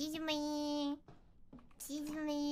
Excuse me. Excuse me.